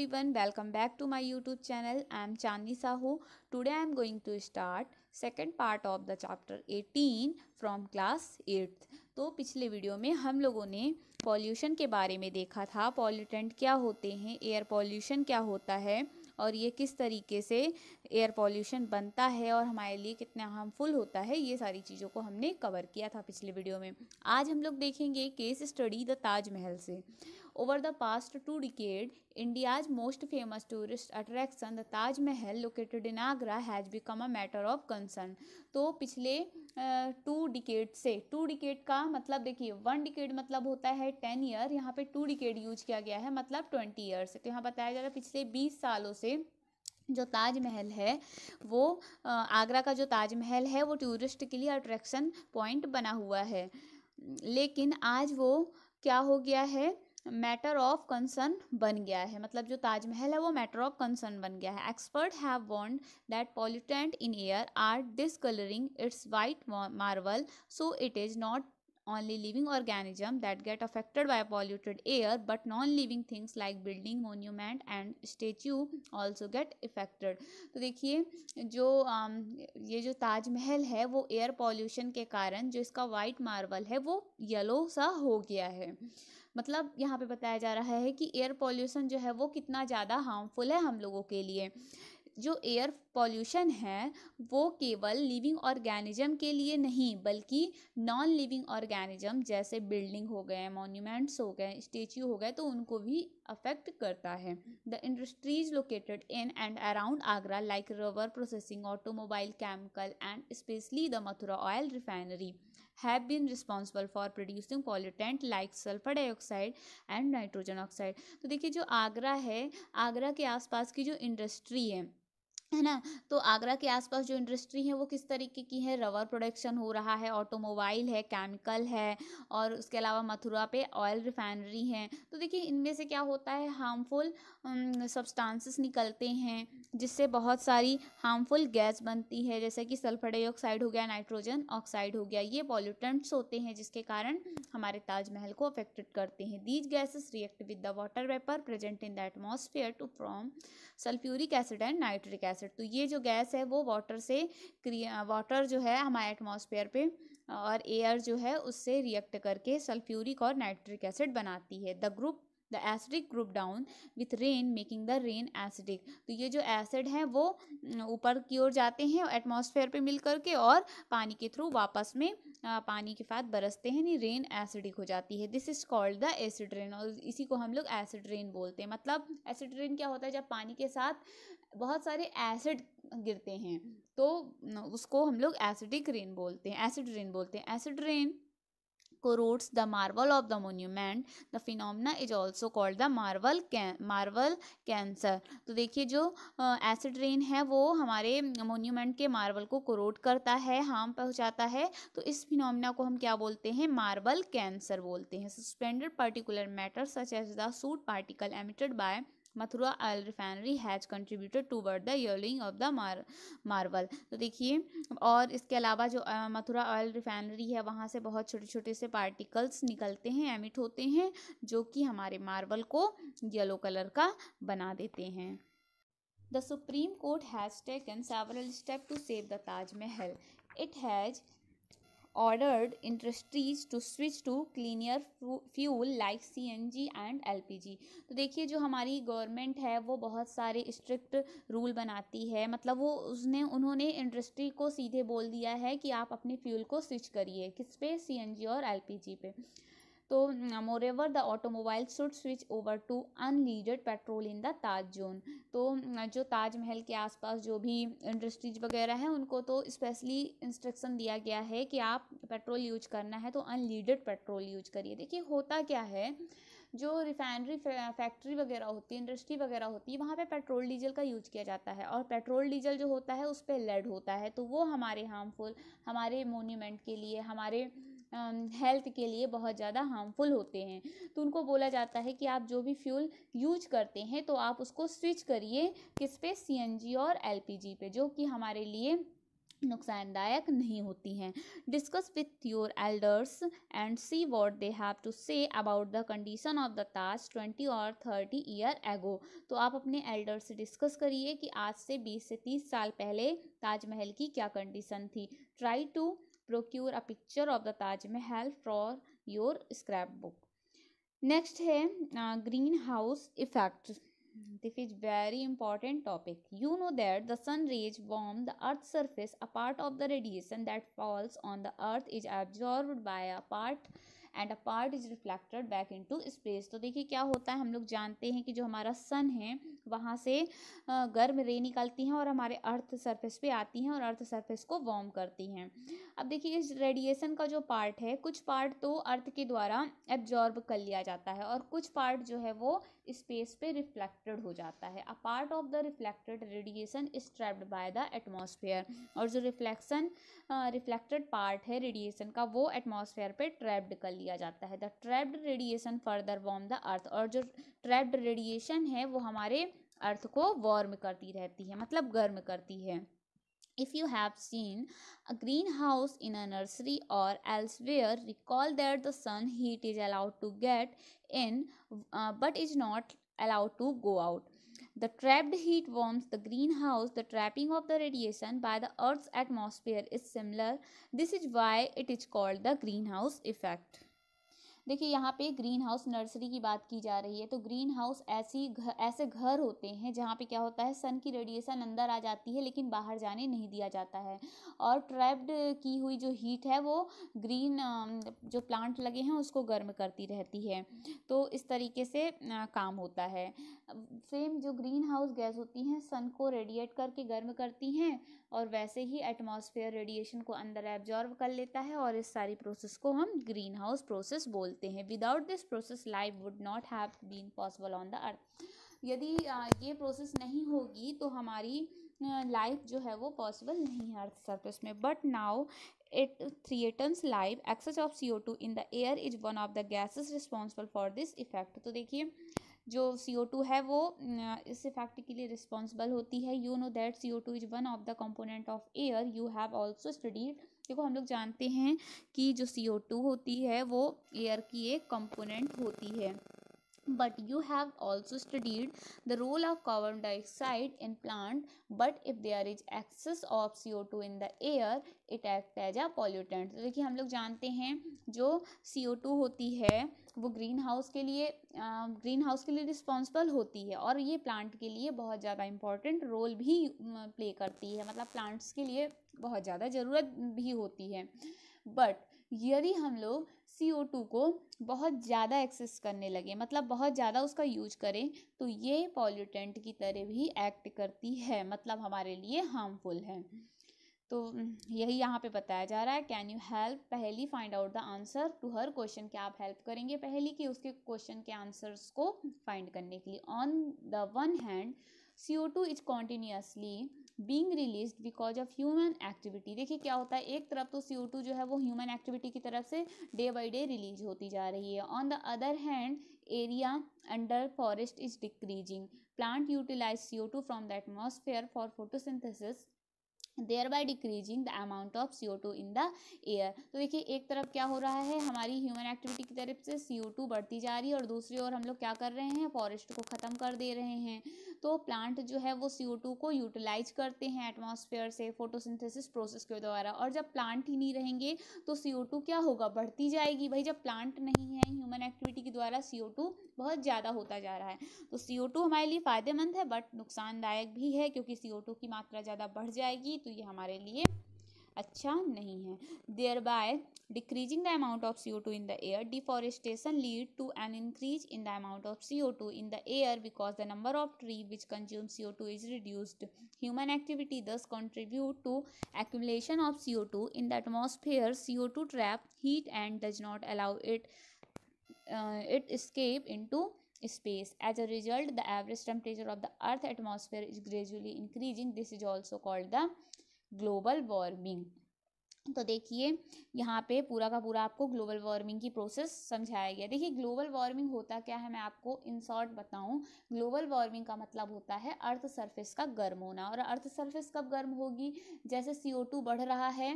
Everyone welcome back to my YouTube channel I am chandni Sahu today I am going to start second part of the chapter eighteen from class 8th तो पिछले video में हम लोगों ने pollution के बारे में देखा था पॉल्यूटेंट क्या होते हैं एयर पॉल्यूशन क्या होता है और ये किस तरीके से एयर पॉल्यूशन बनता है और हमारे लिए कितना हार्मफुल होता है ये सारी चीज़ों को हमने कवर किया था पिछले वीडियो में आज हम लोग देखेंगे केस स्टडी द ताजमहल से over the past two decade India's most famous tourist attraction the Taj Mahal located in Agra has become a matter of concern तो पिछले टू डिकेड से टू डिकेड का मतलब देखिए वन डिकेड मतलब होता है टेन ईयर यहाँ पे टू डिकेड यूज किया गया है मतलब ट्वेंटी ईयर्स तो यहाँ बताया जा रहा है पिछले बीस सालों से जो ताजमहल है वो आगरा का जो ताजमहल है वो टूरिस्ट के लिए अट्रैक्शन पॉइंट बना हुआ है लेकिन आज वो क्या हो गया है मैटर ऑफ कंसर्न बन गया है मतलब जो ताजमहल है वो मैटर ऑफ कंसर्न बन गया है expert have warned that pollutant in air are discolouring its white marble so it is not only living organism that get affected by polluted air but non-living things like building monument and statue also get affected तो देखिए जो आम, ये जो ताजमहल है वो air pollution के कारण जो इसका white marble है वो yellow सा हो गया है मतलब यहाँ पे बताया जा रहा है कि एयर पॉल्यूशन जो है वो कितना ज़्यादा हार्मफुल है हम लोगों के लिए जो एयर पॉल्यूशन है वो केवल लिविंग ऑर्गेनिज्म के लिए नहीं बल्कि नॉन लिविंग ऑर्गेनिज्म जैसे बिल्डिंग हो गए मॉन्यूमेंट्स हो गए स्टेच्यू हो गए तो उनको भी अफेक्ट करता है the industries located in and around Agra like rubber processing automobile chemical and especially the Mathura oil refinery have been responsible for producing pollutant like sulphur dioxide and nitrogen oxide तो देखिए जो आगरा है आगरा के आसपास की जो इंडस्ट्री है है ना तो आगरा के आसपास जो इंडस्ट्री है वो किस तरीके की है रबर प्रोडक्शन हो रहा है ऑटोमोबाइल है केमिकल है और उसके अलावा मथुरा पे ऑयल रिफाइनरी है तो देखिए इनमें से क्या होता है हार्मफुल सब्सटेंसेस निकलते हैं जिससे बहुत सारी हार्मफुल गैस बनती है जैसे कि सल्फर डाइऑक्साइड हो गया नाइट्रोजन ऑक्साइड हो गया ये पॉल्यूटेंट्स होते हैं जिसके कारण हमारे ताजमहल को अफेक्टेड करते हैं these gases react with the water vapour present in the atmosphere to from sulphuric acid and nitric acid acid तो ये जो गैस है वो वाटर से क्रिया वाटर जो है हमारे एटमॉस्फेयर पे और एयर जो है उससे रिएक्ट करके सल्फ्यूरिक और नाइट्रिक एसिड बनाती है the group the acidic group down with rain making the rain acidic तो ये जो एसिड हैं वो ऊपर की ओर जाते हैं एटमॉस्फेयर पे मिल करके और पानी के थ्रू वापस में पानी के साथ बरसते हैं यानी रेन एसिडिक हो जाती है this is called the acid rain और इसी को हम लोग एसिड रेन बोलते हैं मतलब एसिड रेन क्या होता है जब पानी के साथ बहुत सारे एसिड गिरते हैं तो उसको हम लोग एसिडिक रेन बोलते हैं एसिड रेन बोलते हैं acid rain corrodes the marble of the monument the phenomena is also called the marble कै मार्वल कैंसर तो देखिए जो एसिड रेन है वो हमारे मोन्यूमेंट के मार्वल को कोरोड करता है हार्म पहुँचाता है तो इस फिनोमिना को हम क्या बोलते हैं मार्बल कैंसर बोलते हैं suspended particular matter such as the soot particle emitted by Mathura oil refinery has contributed toward the yellowing of the mar marble तो देखिए और इसके अलावा जो मथुरा ऑयल रिफाइनरी है वहाँ से बहुत छोटे छोटे से पार्टिकल्स निकलते हैं एमिट होते हैं जो कि हमारे मार्बल को येलो कलर का बना देते हैं the Supreme Court has taken several step to save the Taj Mahal it has ordered industries to switch to cleaner fuel like C N G and L P G तो देखिए जो हमारी गवर्नमेंट है वो बहुत सारे स्ट्रिक्ट रूल बनाती है मतलब वो उसने उन्होंने इंडस्ट्री को सीधे बोल दिया है कि आप अपने फ्यूल को स्विच करिए किस पे सी एन जी और एल पी जी पे तो moreover the automobile should switch over to unleaded petrol in the Taj zone तो uh, जो ताजमहल के आसपास जो भी इंडस्ट्रीज वगैरह हैं उनको तो स्पेशली इंस्ट्रक्शन दिया गया है कि आप पेट्रोल यूज करना है तो अनलीडेड पेट्रोल यूज करिए देखिए होता क्या है जो रिफाइनरी फैक्ट्री वगैरह होती है इंडस्ट्री वगैरह होती है वहाँ पे पेट्रोल डीजल का यूज किया जाता है और पेट्रोल डीजल जो होता है उस पर लेड होता है तो वो हमारे हार्मफुल हमारे मोन्यूमेंट के लिए हमारे हेल्थ के लिए बहुत ज़्यादा हार्मफुल होते हैं तो उनको बोला जाता है कि आप जो भी फ्यूल यूज करते हैं तो आप उसको स्विच करिए किस पे सी और एल पे जो कि हमारे लिए नुकसानदायक नहीं होती हैं discuss with your elders and see what they have to say about the condition of the task twenty और थर्टी ईयर एगो तो आप अपने एल्डर्स से डिस्कस करिए कि आज से बीस से तीस साल पहले ताजमहल की क्या कंडीशन थी try to procure a picture of the Taj Mahal for your scrapbook next है greenhouse effect this is very important topic you know that the sun rays warm the earth surface a part of the radiation that falls on the earth is absorb by a part and a part is reflected back into space तो देखिए क्या होता है हम लोग जानते हैं कि जो हमारा सन है वहाँ से गर्म रे निकलती हैं और हमारे अर्थ सरफेस पे आती हैं और अर्थ सरफेस को वार्म करती हैं अब देखिए इस रेडिएशन का जो पार्ट है कुछ पार्ट तो अर्थ के द्वारा एब्जॉर्ब कर लिया जाता है और कुछ पार्ट जो है वो स्पेस पे रिफ्लेक्टेड हो जाता है a part of the reflected radiation is trapped by the atmosphere और जो रिफ्लेक्शन रिफ्लेक्टेड पार्ट है रेडिएशन का वो एटमोसफेयर पर ट्रैप्ड कर लिया जाता है the trapped radiation further warm the earth और जो ट्रैप्ड रेडिएशन है वो हमारे अर्थ को वार्म करती रहती है मतलब गर्म करती है if you have seen a greenhouse in a nursery और elsewhere recall that the sun heat is allowed to get in but is not allowed to go out the trapped heat warms the greenhouse the trapping of the radiation by the earth atmosphere is similar this is why it is called the greenhouse effect देखिए यहाँ पे green house nursery की बात की जा रही है तो ग्रीन हाउस ऐसी घर ऐसे घर होते हैं जहाँ पे क्या होता है सन की रेडिएशन अंदर आ जाती है लेकिन बाहर जाने नहीं दिया जाता है और ट्रैप्ड की हुई जो हीट है वो ग्रीन जो प्लांट लगे हैं उसको गर्म करती रहती है तो इस तरीके से काम होता है सेम जो ग्रीन हाउस गैस होती हैं सन को रेडिएट करके गर्म करती हैं और वैसे ही एटमॉस्फेयर रेडिएशन को अंदर एब्जॉर्व कर लेता है और इस सारी प्रोसेस को हम ग्रीन हाउस प्रोसेस बोलते हैं without this process life would not have been possible on the earth यदि ये प्रोसेस नहीं होगी तो हमारी लाइफ जो है वो पॉसिबल नहीं है अर्थ सर्फेस में but now life excess of C O two in the air is one of the gases responsible for this effect तो देखिए जो सी ओ टू है वो इस इफेक्ट के लिए रिस्पॉन्सिबल होती है you know that C O two is one of the component of air you have also studied देखो हम लोग जानते हैं कि जो सी ओ टू होती है वो एयर की एक कंपोनेंट होती है you have also studied the role of carbon dioxide in plant but if there is excess of C O two in the air it act as a pollutant देखिए हम लोग जानते हैं जो सी ओ टू होती है वो ग्रीन हाउस के लिए ग्रीन हाउस के लिए रिस्पॉन्सिबल होती है और ये प्लांट के लिए बहुत ज़्यादा इम्पॉर्टेंट रोल भी प्ले करती है मतलब प्लांट्स के लिए बहुत ज़्यादा ज़रूरत भी होती है बट यदि हम लोग सी ओ टू को बहुत ज़्यादा एक्सेस करने लगे मतलब बहुत ज़्यादा उसका यूज करें तो ये पॉल्यूटेंट की तरह भी एक्ट करती है मतलब हमारे लिए हार्मफुल है तो हम्म, यही यहाँ पे बताया जा रहा है can you help Paheli find out the answer to her question क्या आप हेल्प करेंगे पहली कि उसके क्वेश्चन के आंसर्स को फाइंड करने के लिए on the one hand C O two is continuously being release because of human activity देखिए क्या होता है एक तरफ तो सी ओ टू जो है वो ह्यूमन एक्टिविटी की तरफ से डे बाई डे रिलीज होती जा रही है on the other hand area under forest is decreasing plant utilise C O two from the atmosphere for photosynthesis thereby decreasing the amount of C O two in the air तो देखिए एक तरफ क्या हो रहा है हमारी human activity की तरफ से सी ओ टू बढ़ती जा रही है और दूसरी ओर हम लोग क्या कर रहे हैं फॉरेस्ट को ख़त्म कर दे रहे हैं तो प्लांट जो है वो टू को यूटिलाइज करते हैं एटमॉस्फेयर से फोटोसिंथेसिस प्रोसेस के द्वारा और जब प्लांट ही नहीं रहेंगे तो टू क्या होगा बढ़ती जाएगी भाई जब प्लांट नहीं है ह्यूमन एक्टिविटी के द्वारा टू बहुत ज़्यादा होता जा रहा है तो टू हमारे लिए फ़ायदेमंद है बट नुकसानदायक भी है क्योंकि टू की मात्रा ज़्यादा बढ़ जाएगी तो ये हमारे लिए अच्छा नहीं है thereby decreasing the amount of C O two in the air deforestation lead to an increase in the amount of C O two in the air because the number of tree which consume C O two is reduced human activity thus contribute to accumulation of co2 in the atmosphere co2 trap heat and does not allow it uh, it escape into space as a result the average temperature of the earth atmosphere is gradually increasing this is also called the global warming तो देखिए यहाँ पे पूरा का पूरा आपको global warming की process समझाया गया देखिए ग्लोबल वार्मिंग होता क्या है मैं आपको इन शॉर्ट बताऊँ ग्लोबल वार्मिंग का मतलब होता है अर्थ सरफेस का गर्म होना और अर्थ सरफेस कब गर्म होगी जैसे सी बढ़ रहा है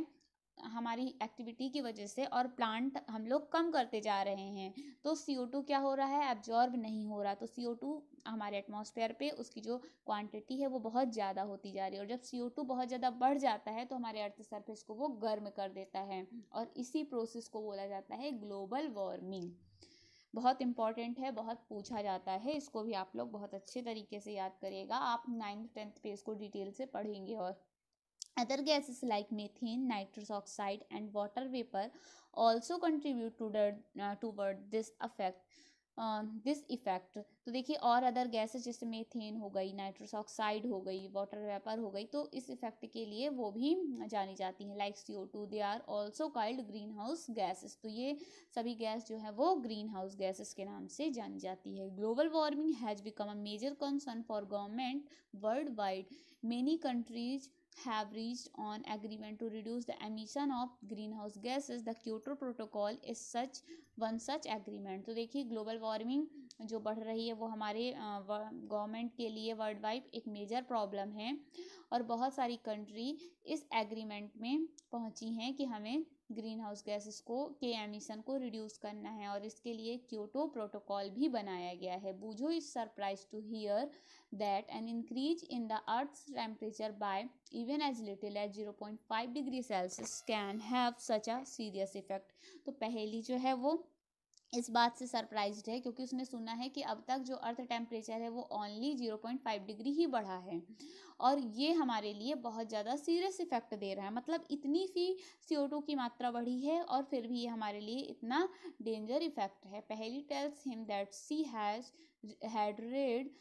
हमारी एक्टिविटी की वजह से और प्लांट हम लोग कम करते जा रहे हैं तो सी ओ टू क्या हो रहा है एब्जॉर्ब नहीं हो रहा तो सी ओ टू हमारे एटमॉस्फेयर पे उसकी जो क्वांटिटी है वो बहुत ज़्यादा होती जा रही है और जब सी ओ टू बहुत ज़्यादा बढ़ जाता है तो हमारे अर्थ सरफेस को वो गर्म कर देता है और इसी प्रोसेस को बोला जाता है ग्लोबल वार्मिंग बहुत इंपॉर्टेंट है बहुत पूछा जाता है इसको भी आप लोग बहुत अच्छे तरीके से याद करिएगा आप नाइन्थ टेंथ पे इसको डिटेल से पढ़ेंगे और other gases like methane nitrous oxide and water vapor also contribute to the, uh, toward this effect this uh, effect तो देखिए और अदर गैसेज जैसे मेथेन हो गई नाइट्रोस ऑक्साइड हो गई वाटर वेपर हो गई तो इस इफेक्ट के लिए वो भी जानी जाती हैं like C O two they are also called greenhouse gases तो ये सभी गैस जो है वो ग्रीन हाउस गैसेस के नाम से जानी जाती है global warming has become a major concern for government worldwide many countries have reached on agreement to reduce the emission of greenhouse gases the kyoto protocol is such one such agreement to तो देखिए global warming जो बढ़ रही है वो हमारे government के लिए worldwide ek major problem hai aur bahut sari country is agreement mein pahunchi hain ki hame greenhouse gases को के एमिशन को रिड्यूस करना है और इसके लिए क्योटो प्रोटोकॉल भी बनाया गया है Boojho is surprise to hear that an increase in the earth temperature by even as little as zero point five degree Celsius can have such a serious effect तो पहली जो है वो इस बात से सरप्राइज है क्योंकि उसने सुना है कि अब तक जो अर्थ टेम्परेचर है वो only zero point five degree ही बढ़ा है और ये हमारे लिए बहुत ज़्यादा सीरियस इफेक्ट दे रहा है मतलब इतनी सी सी टू की मात्रा बढ़ी है और फिर भी ये हमारे लिए इतना डेंजर इफेक्ट है Paheli tells him that she has had read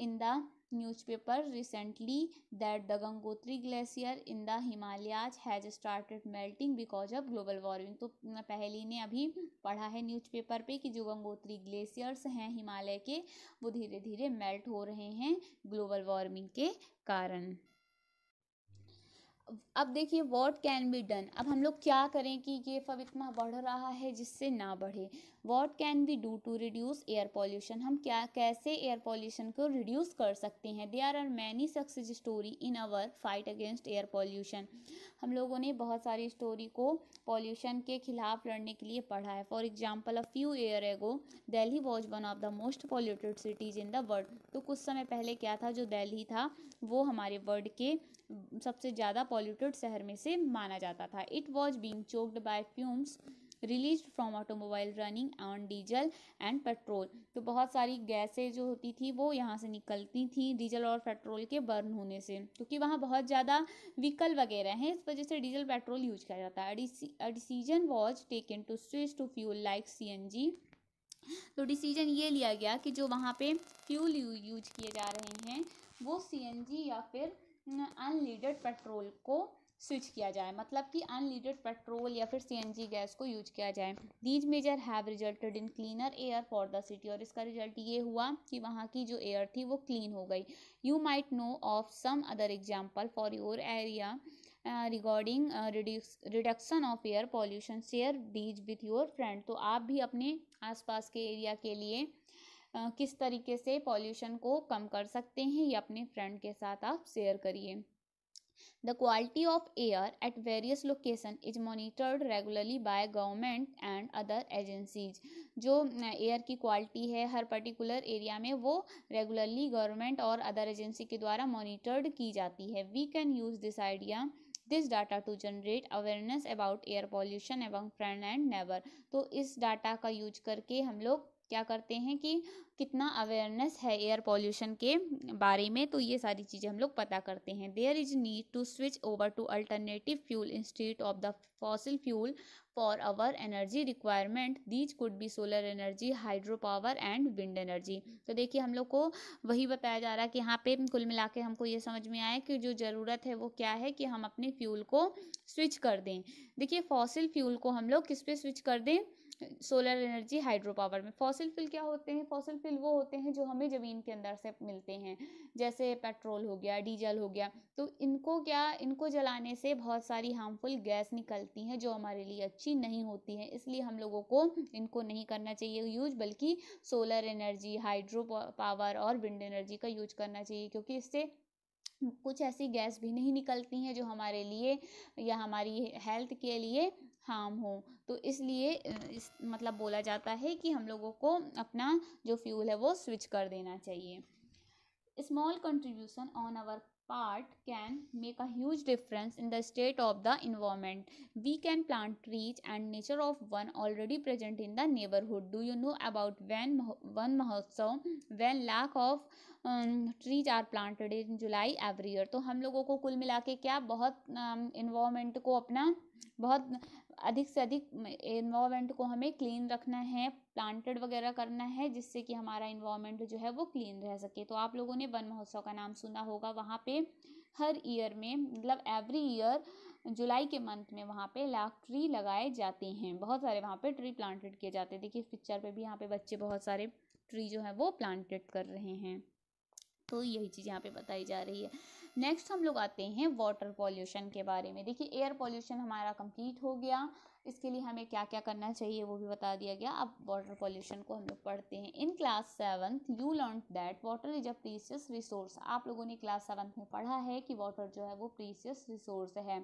in the newspaper recently that the Gangotri glacier in the Himalayas has started melting because of global warming तो पहली ने अभी पढ़ा है न्यूज़पेपर पे कि जो गंगोत्री ग्लेशियर्स हैं हिमालय के वो धीरे धीरे मेल्ट हो रहे हैं ग्लोबल वार्मिंग के कारण अब देखिए वॉट कैन बी डन अब हम लोग क्या करें कि ये फब इतना बढ़ रहा है जिससे ना बढ़े what can be do to reduce air pollution हम क्या कैसे एयर पॉल्यूशन को रिड्यूस कर सकते हैं there are are many success story in our fight against air pollution हम लोगों ने बहुत सारी स्टोरी को पॉल्यूशन के खिलाफ लड़ने के लिए पढ़ा है for example a few year ago Delhi was one of the most polluted cities in the world तो कुछ समय पहले क्या था जो दिल्ली था वो हमारे वर्ल्ड के सबसे ज़्यादा पॉल्यूटेड शहर में से माना जाता था it was being choked by fumes release from automobile running on diesel and petrol तो बहुत सारी गैसें जो होती थी वो यहाँ से निकलती थी डीजल और पेट्रोल के बर्न होने से क्योंकि वहाँ बहुत ज़्यादा व्हीकल वगैरह हैं इस वजह से डीजल पेट्रोल यूज किया जाता है decision was taken to switch to fuel like C N G तो डिसीजन ये लिया गया कि जो वहाँ पे फ्यूल यूज किए जा रहे हैं वो सी एन जी या फिर अनलीडेड पेट्रोल को स्विच किया जाए मतलब कि अनलीडेड पेट्रोल या फिर सीएनजी गैस को यूज किया जाए these measure have resulted in cleaner air for the city और इसका रिजल्ट ये हुआ कि वहाँ की जो एयर थी वो क्लीन हो गई you might know of some other example for your area regarding reduction of air pollution share these with your friend तो आप भी अपने आसपास के एरिया के लिए किस तरीके से पॉल्यूशन को कम कर सकते हैं ये अपने फ्रेंड के साथ आप शेयर करिए the quality of air at various location is monitored regularly by government and other agencies जो एयर की क्वालिटी है हर पर्टिकुलर एरिया में वो रेगुलरली गवर्नमेंट और अदर एजेंसी के द्वारा मोनिटर्ड की जाती है we can use this idea this data to generate awareness about air pollution एवं फ्रेंड एंड नेबर तो इस डाटा का यूज करके हम लोग क्या करते हैं कि कितना अवेयरनेस है एयर पॉल्यूशन के बारे में तो ये सारी चीज़ें हम लोग पता करते हैं there is need to switch over to alternative fuel instead of the fossil fuel for our energy requirement these could be solar energy hydro power and wind energy तो देखिए हम लोग को वही बताया जा रहा है कि यहाँ पे कुल मिला के हमको ये समझ में आया कि जो ज़रूरत है वो क्या है कि हम अपने फ्यूल को स्विच कर दें देखिए फॉसिल फ्यूल को हम लोग किस पे स्विच कर दें सोलर एनर्जी हाइड्रो पावर में फॉसिल फिल क्या होते हैं फॉसिल फिल वो होते हैं जो हमें ज़मीन के अंदर से मिलते हैं जैसे पेट्रोल हो गया डीजल हो गया तो इनको क्या इनको जलाने से बहुत सारी हार्मफुल गैस निकलती हैं जो हमारे लिए अच्छी नहीं होती हैं इसलिए हम लोगों को इनको नहीं करना चाहिए यूज बल्कि सोलर एनर्जी हाइड्रो पावर और विंड एनर्जी का यूज करना चाहिए क्योंकि इससे कुछ ऐसी गैस भी नहीं निकलती हैं जो हमारे लिए या हमारी हेल्थ के लिए हार्म हो तो इसलिए इस मतलब बोला जाता है कि हम लोगों को अपना जो फ्यूल है वो स्विच कर देना चाहिए small contribution on our part can make a huge difference in the state of the environment we can plant trees and nurture of one already present in the neighbourhood do you know about Van Van Mahotsav when lakh of trees are planted in July every year तो हम लोगों को कुल मिला के क्या बहुत environment um, को अपना बहुत अधिक से अधिक इन्वामेंट को हमें क्लीन रखना है प्लांटेड वगैरह करना है जिससे कि हमारा इन्वामेंट जो है वो क्लीन रह सके तो आप लोगों ने वन महोत्सव का नाम सुना होगा वहाँ पे हर ईयर में मतलब एवरी ईयर जुलाई के मंथ में वहाँ पे लाख ट्री लगाए जाते हैं बहुत सारे वहाँ पे ट्री प्लांटेड किए जाते हैं देखिए इस पिक्चर पर भी यहाँ पे बच्चे बहुत सारे ट्री जो है वो प्लांटेड कर रहे हैं तो यही चीज़ यहाँ पे बताई जा रही है नेक्स्ट हम लोग आते हैं वाटर पॉल्यूशन के बारे में देखिए एयर पॉल्यूशन हमारा कंप्लीट हो गया इसके लिए हमें क्या क्या करना चाहिए वो भी बता दिया गया अब वाटर पॉल्यूशन को हम लोग पढ़ते हैं in class seventh you learn that water is a precious resource आप लोगों ने क्लास सेवन्थ में पढ़ा है कि वाटर जो है वो प्रीसियस रिसोर्स है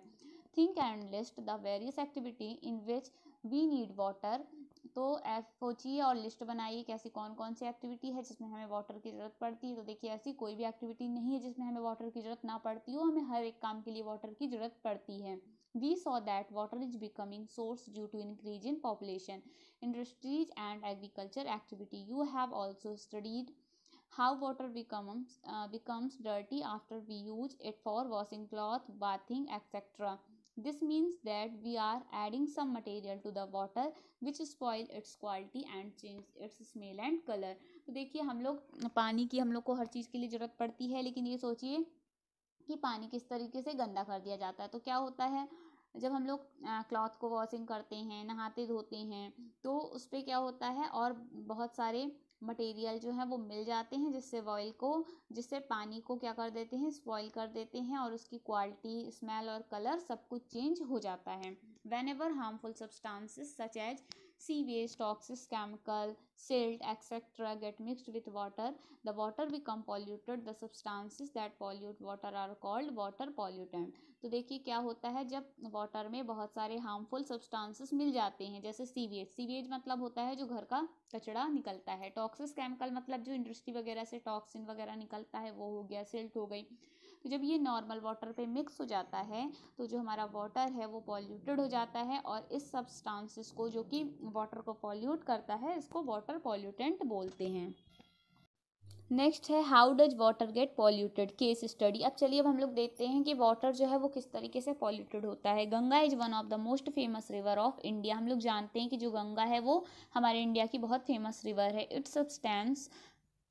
think and list the various activity in which we need water तो ऐप सोचिए और लिस्ट बनाइए कि ऐसी कौन कौन सी एक्टिविटी है जिसमें हमें वाटर की ज़रूरत पड़ती है तो देखिए ऐसी कोई भी एक्टिविटी नहीं है जिसमें हमें वाटर की ज़रूरत ना पड़ती हो हमें हर एक काम के लिए वाटर की ज़रूरत पड़ती है we saw that water is becoming scarce due to increase in population industries and agriculture activity you have also studied how water becomes becomes dirty after we use it for washing cloth bathing etcetera this means that we are adding some material to the water which spoil its quality and change its smell and color तो देखिए हम लोग पानी की हम लोग को हर चीज़ के लिए ज़रूरत पड़ती है लेकिन ये सोचिए कि पानी किस तरीके से गंदा कर दिया जाता है तो क्या होता है जब हम लोग क्लॉथ को वॉशिंग करते हैं नहाते धोते हैं तो उस पर क्या होता है और बहुत सारे मटेरियल जो है वो मिल जाते हैं जिससे वॉयल को जिससे पानी को क्या कर देते हैं स्पॉइल कर देते हैं और उसकी क्वालिटी स्मेल और कलर सब कुछ चेंज हो जाता है whenever harmful substances such as sewage toxic chemical silt etcetera get mixed with water the water become polluted the substances that pollute water are called water pollutant तो देखिए क्या होता है जब वाटर में बहुत सारे हार्मफुल सब्सटेंसेस मिल जाते हैं जैसे सीवेज सीवेज मतलब होता है जो घर का कचड़ा निकलता है टॉक्सिस केमिकल मतलब जो इंडस्ट्री वगैरह से टॉक्सिन वगैरह निकलता है वो हो गया सिल्ट हो गई तो जब ये नॉर्मल वाटर पे मिक्स हो जाता है तो जो हमारा वाटर है वो पॉल्यूटेड हो जाता है और इस सब्सटेंसेस को जो कि वाटर को पॉल्यूट करता है इसको वाटर पॉल्यूटेंट बोलते हैं नेक्स्ट है how does water get polluted case study अब चलिए अब हम लोग देखते हैं कि वाटर जो है वो किस तरीके से पॉल्यूटेड होता है Ganga is one of the most famous river of India हम लोग जानते हैं कि जो गंगा है वो हमारे इंडिया की बहुत फेमस रिवर है it's substance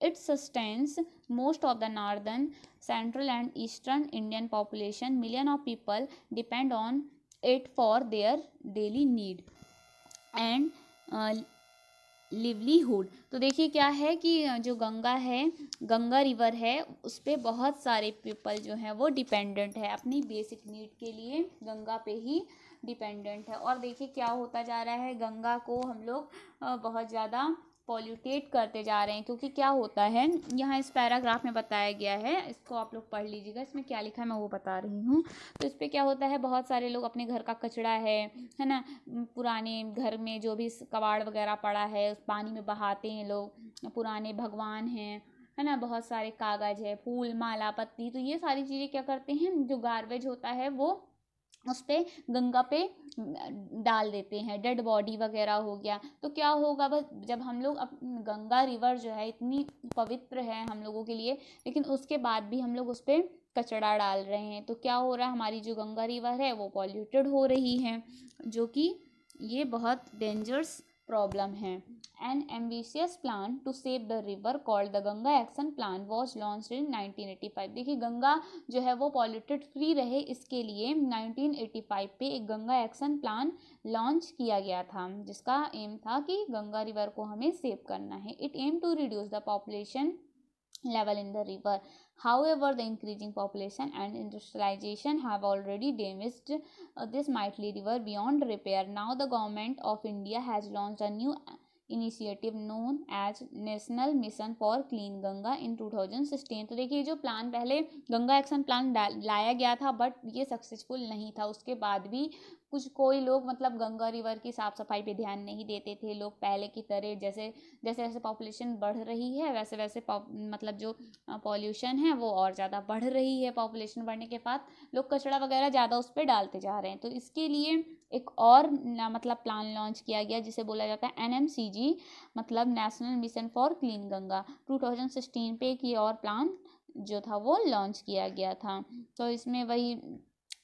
it sustains most of the northern central and eastern Indian population million of people depend on it for their daily need and livelihood तो देखिए क्या है कि जो गंगा है गंगा रिवर है उस पर बहुत सारे पीपल जो हैं वो डिपेंडेंट है अपनी बेसिक नीड के लिए गंगा पे ही डिपेंडेंट है और देखिए क्या होता जा रहा है गंगा को हम लोग बहुत ज़्यादा पॉल्यूटेट करते जा रहे हैं क्योंकि क्या होता है यहाँ इस पैराग्राफ में बताया गया है इसको आप लोग पढ़ लीजिएगा इसमें क्या लिखा है मैं वो बता रही हूँ तो इस पर क्या होता है बहुत सारे लोग अपने घर का कचड़ा है है ना पुराने घर में जो भी कबाड़ वगैरह पड़ा है उस पानी में बहाते हैं लोग पुराने भगवान हैं है ना बहुत सारे कागज़ है फूल माला पत्ती तो ये सारी चीज़ें क्या करते हैं जो गार्बेज होता है वो उस पर गंगा पे डाल देते हैं डेड बॉडी वगैरह हो गया तो क्या होगा बस जब हम लोग अब गंगा रिवर जो है इतनी पवित्र है हम लोगों के लिए लेकिन उसके बाद भी हम लोग उस पर कचड़ा डाल रहे हैं तो क्या हो रहा है हमारी जो गंगा रिवर है वो पॉल्यूटेड हो रही है जो कि ये बहुत डेंजर्स प्रॉब्लम है an ambitious plan to save the river called the ganga action plan was launched एटी 1985 देखिए गंगा जो है वो पॉल्यूटेड फ्री रहे इसके लिए 1985 पे एक गंगा एक्शन प्लान लॉन्च किया गया था जिसका एम था कि गंगा रिवर को हमें सेव करना है it aim to reduce the population level in the river However, the increasing population and industrialization have already damaged uh, this mighty river beyond repair. Now, the government of India has launched a new initiative known as National Mission for Clean Ganga in two thousand sixteen तो देखिए जो plan पहले Ganga action plan लाया गया था but ये successful नहीं था उसके बाद भी कुछ कोई लोग मतलब गंगा रिवर की साफ़ सफाई पे ध्यान नहीं देते थे लोग पहले की तरह जैसे जैसे जैसे पॉपुलेशन बढ़ रही है वैसे वैसे मतलब जो पॉल्यूशन है वो और ज़्यादा बढ़ रही है पॉपुलेशन बढ़ने के बाद लोग कचरा वगैरह ज़्यादा उस पर डालते जा रहे हैं तो इसके लिए एक और मतलब प्लान लॉन्च किया गया जिसे बोला जाता है एनएमसीजी मतलब National Mission for Clean Ganga two thousand sixteen पे एक ये और प्लान जो था वो लॉन्च किया गया था तो इसमें वही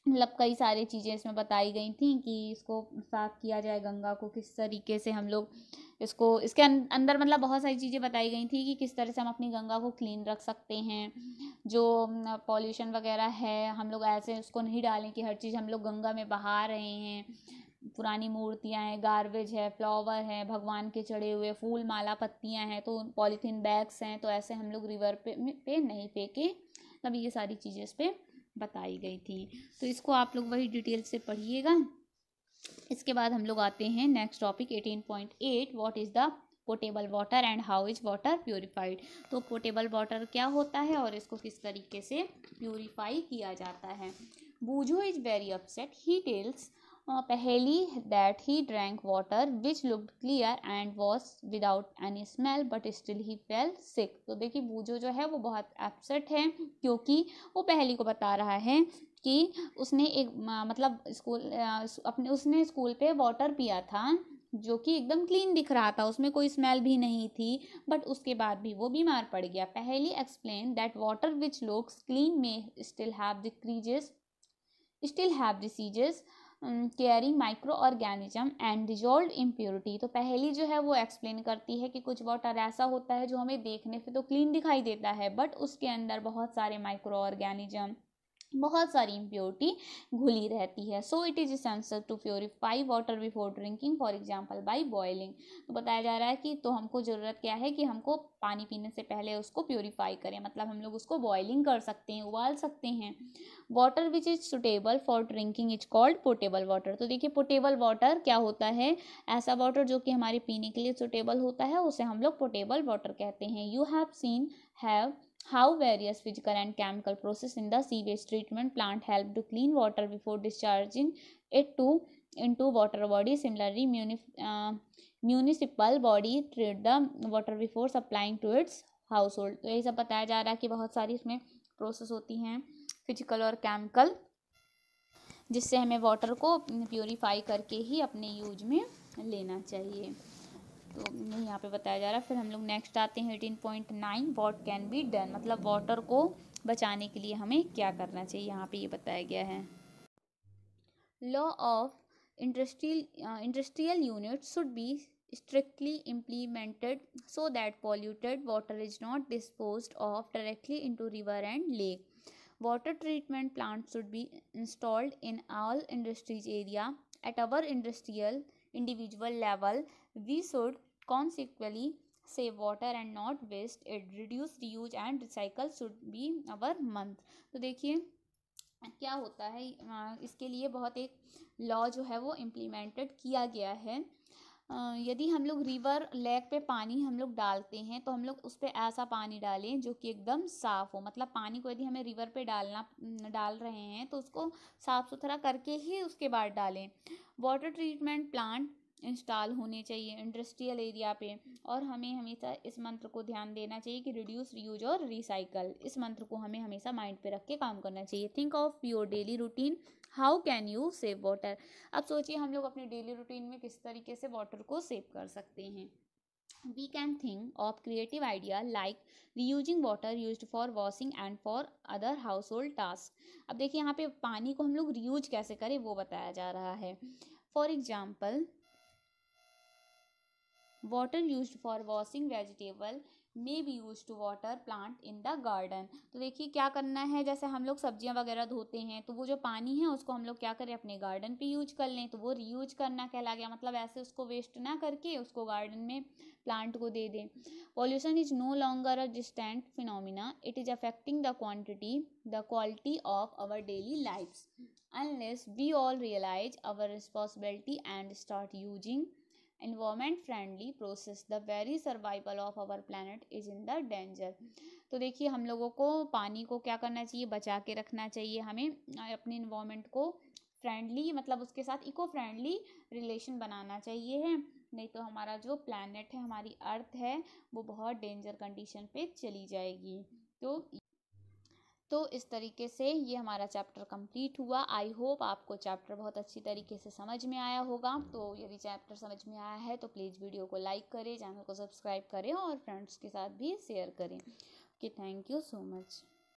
मतलब कई सारी चीज़ें इसमें बताई गई थी कि इसको साफ़ किया जाए गंगा को किस तरीके से हम लोग इसको इसके अं-, अंदर मतलब बहुत सारी चीज़ें बताई गई थी कि किस तरह से हम अपनी गंगा को क्लीन रख सकते हैं जो पॉल्यूशन वगैरह है हम लोग ऐसे उसको नहीं डालें कि हर चीज़ हम लोग गंगा में बहा रहे हैं पुरानी मूर्तियाँ हैं गार्बेज है फ्लावर है भगवान के चढ़े हुए फूल माला पत्तियाँ हैं तो पॉलीथीन बैग्स हैं तो ऐसे हम लोग रिवर पे पे नहीं फेंके मतलब ये सारी चीज़ें इस पर बताई गई थी तो इसको आप लोग वही डिटेल से पढ़िएगा इसके बाद हम लोग आते हैं next topic eighteen point eight what is the potable water and how is water purified तो पोटेबल वाटर क्या होता है और इसको किस तरीके से प्योरीफाई किया जाता है Boojho is very upset he tells हाँ, Paheli that he drank water which look clear and and without any smell but still he fell sick तो देखिए वो जो है वो बहुत अपसेट है क्योंकि वो पहली को बता रहा है कि उसने एक मतलब स्कूल अपने उसने स्कूल पे वाटर पिया था जो कि एकदम क्लीन दिख रहा था उसमें कोई स्मेल भी नहीं थी बट उसके बाद भी वो बीमार पड़ गया Paheli explain that water which looks clean may still have the still have diseases carrying microorganism and dissolve impurity तो पहली जो है वो एक्सप्लेन करती है कि कुछ वाटर ऐसा होता है जो हमें देखने से तो क्लीन दिखाई देता है बट उसके अंदर बहुत सारे माइक्रो ऑर्गेनिज्म बहुत सारी इम्प्योरिटी घुली रहती है so it is essential to purify water before drinking for example by boiling तो बताया जा रहा है कि तो हमको ज़रूरत क्या है कि हमको पानी पीने से पहले उसको प्योरीफाई करें मतलब हम लोग उसको बॉयलिंग कर सकते हैं उबाल सकते हैं water which is suitable for drinking is called potable water तो देखिए पोटेबल वाटर क्या होता है ऐसा वाटर जो कि हमारे पीने के लिए सुटेबल होता है उसे हम लोग पोटेबल वाटर कहते हैं you have seen have how various physical and chemical process in the sewage treatment plant help to clean water before discharging it to into water body similarly uh, municipal body treat the water before supplying to its household तो यही सब बताया जा रहा है कि बहुत सारी इसमें प्रोसेस होती हैं फिजिकल और केमिकल जिससे हमें वाटर को प्योरीफाई करके ही अपने यूज में लेना चाहिए तो यहाँ पे बताया जा रहा है फिर हम लोग नेक्स्ट आते हैं eighteen point nine what can be done मतलब वाटर को बचाने के लिए हमें क्या करना चाहिए यहाँ पे ये यह बताया गया है law of industrial industrial unit should be strictly implemented so that polluted water is not dispose of directly in river and lake water treatment plant should be installed in all industries area at our industrial individual level we should Consequently, save water and not waste it. Reduce, reuse and recycle should be our month. तो देखिए क्या होता है इसके लिए बहुत एक law जो है वो इम्प्लीमेंटेड किया गया है यदि हम लोग रिवर लेक पे पानी हम लोग डालते हैं तो हम लोग उस पर ऐसा पानी डालें जो कि एकदम साफ़ हो मतलब पानी को यदि हमें रिवर पे डालना डाल रहे हैं तो उसको साफ़ सुथरा करके ही उसके बाद डालें वाटर ट्रीटमेंट प्लांट इंस्टॉल होने चाहिए इंडस्ट्रियल एरिया पे और हमें हमेशा इस मंत्र को ध्यान देना चाहिए कि रिड्यूस रीयूज और रिसाइकल इस मंत्र को हमें हमेशा माइंड पे रख के काम करना चाहिए think of your daily routine how can you save water अब सोचिए हम लोग अपने डेली रूटीन में किस तरीके से वाटर को सेव कर सकते हैं we can think of creative idea like reusing water use for washing and for other household task अब देखिए यहाँ पे पानी को हम लोग रीयूज कैसे करें वो बताया जा रहा है for example water use for washing vegetable may be use to water plant in the garden तो देखिए क्या करना है जैसे हम लोग सब्जियां वगैरह धोते हैं तो वो जो पानी है उसको हम लोग क्या करें अपने गार्डन पे यूज कर लें तो वो रीयूज करना कहला गया मतलब ऐसे उसको वेस्ट ना करके उसको गार्डन में प्लांट को दे दें pollution is no longer a distant phenomena it is affecting the quantity the quality of our daily life unless we all realise our responsibility and start using environment friendly process the very survival of our planet is in the danger तो देखिए हम लोगों को पानी को क्या करना चाहिए बचा के रखना चाहिए हमें अपने इन्वामेंट को फ्रेंडली मतलब उसके साथ इको फ्रेंडली रिलेशन बनाना चाहिए है नहीं तो हमारा जो प्लानट है हमारी अर्थ है वो बहुत डेंजर कंडीशन पे चली जाएगी तो तो इस तरीके से ये हमारा चैप्टर कंप्लीट हुआ आई होप आपको चैप्टर बहुत अच्छी तरीके से समझ में आया होगा तो यदि चैप्टर समझ में आया है तो प्लीज़ वीडियो को लाइक करें चैनल को सब्सक्राइब करें और फ्रेंड्स के साथ भी शेयर करें कि थैंक यू सो मच